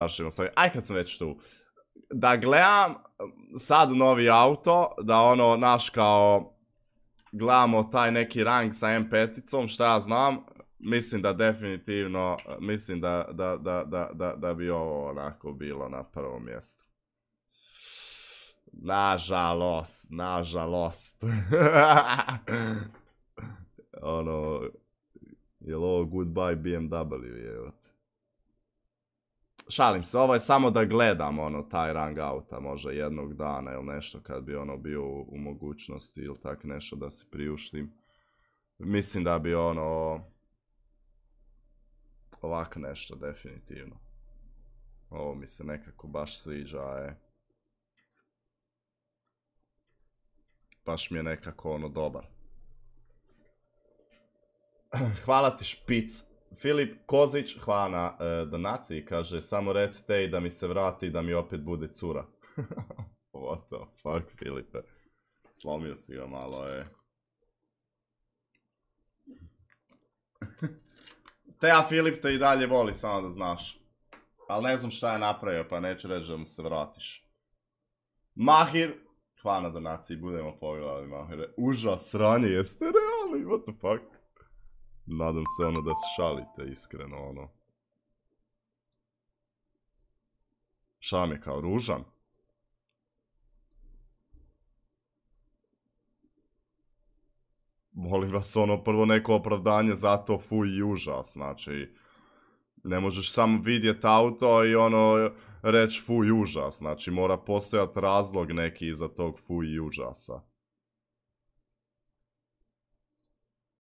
našima aj kad sam već tu, da gledam mm, sad novi auto, da ono, naš kao, gledamo taj neki rang sa M5-icom, šta ja znam, mislim da definitivno, mislim da, da, da, da bi ovo onako bilo na prvom mjestu. Nažalost, nažalost. ono, je li ovo goodbye BMW, evo šalim se, ovo je samo da gledam ono taj rang auta možda jednog dana ili nešto kad bi ono bio u, mogućnosti ili tak nešto da si priuštim. Mislim da bi ono ovak nešto definitivno. Ovo mi se nekako baš sviđa je. Baš mi je nekako ono dobar. Hvala ti špic. Filip Kozić, hvala na e, donaciji, kaže samo recite i da mi se vrati i da mi opet bude cura. What the fuck, Filipe. Slomio si ga malo, e. te ja Filip te i dalje voli, samo da znaš. Ali ne znam šta je napravio, pa neću reći da mu se vratiš. Mahir, hvala na donaciji, budemo pogledali Mahire. Užas, sranje, jeste realni, what the fuck. Nadam se ono da se šalite iskreno ono. Šam je kao ružan. Molim vas ono prvo neko opravdanje za to fuj i užas. Znači ne možeš samo vidjeti auto i ono reći fuj užas. Znači mora postojati razlog neki iza tog fuj i užasa.